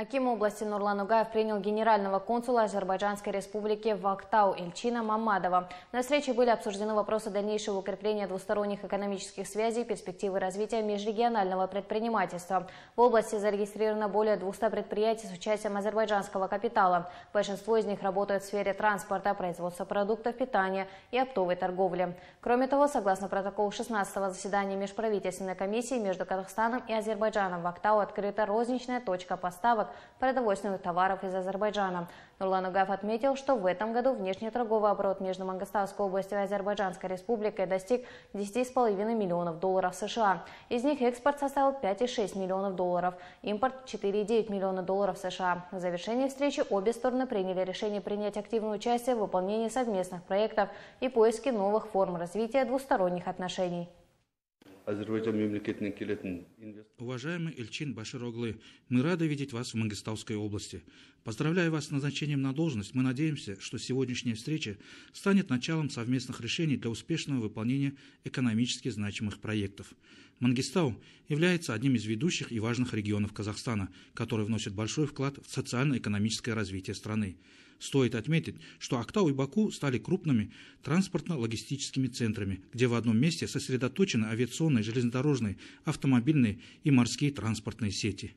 Аким области Нурлан Угаев принял генерального консула Азербайджанской республики Вактау Актау Ильчина Мамадова. На встрече были обсуждены вопросы дальнейшего укрепления двусторонних экономических связей, перспективы развития межрегионального предпринимательства. В области зарегистрировано более 200 предприятий с участием азербайджанского капитала. Большинство из них работают в сфере транспорта, производства продуктов питания и оптовой торговли. Кроме того, согласно протоколу 16-го заседания межправительственной комиссии между Казахстаном и Азербайджаном в Актау открыта розничная точка поставок поставок продовольственных товаров из Азербайджана. Нурлан Угаев отметил, что в этом году внешний торговый оборот между Мангостауской областью и Азербайджанской республикой достиг 10,5 миллионов долларов США. Из них экспорт составил 5,6 миллионов долларов, импорт 4,9 миллиона долларов США. В завершении встречи обе стороны приняли решение принять активное участие в выполнении совместных проектов и поиске новых форм развития двусторонних отношений. Уважаемый Эльчин Башироглы, мы рады видеть вас в Мангистауской области. Поздравляю вас с назначением на должность. Мы надеемся, что сегодняшняя встреча станет началом совместных решений для успешного выполнения экономически значимых проектов. Мангистау является одним из ведущих и важных регионов Казахстана, который вносит большой вклад в социально-экономическое развитие страны. Стоит отметить, что Актау и Баку стали крупными транспортно-логистическими центрами, где в одном месте сосредоточены авиационные, железнодорожные, автомобильные и морские транспортные сети.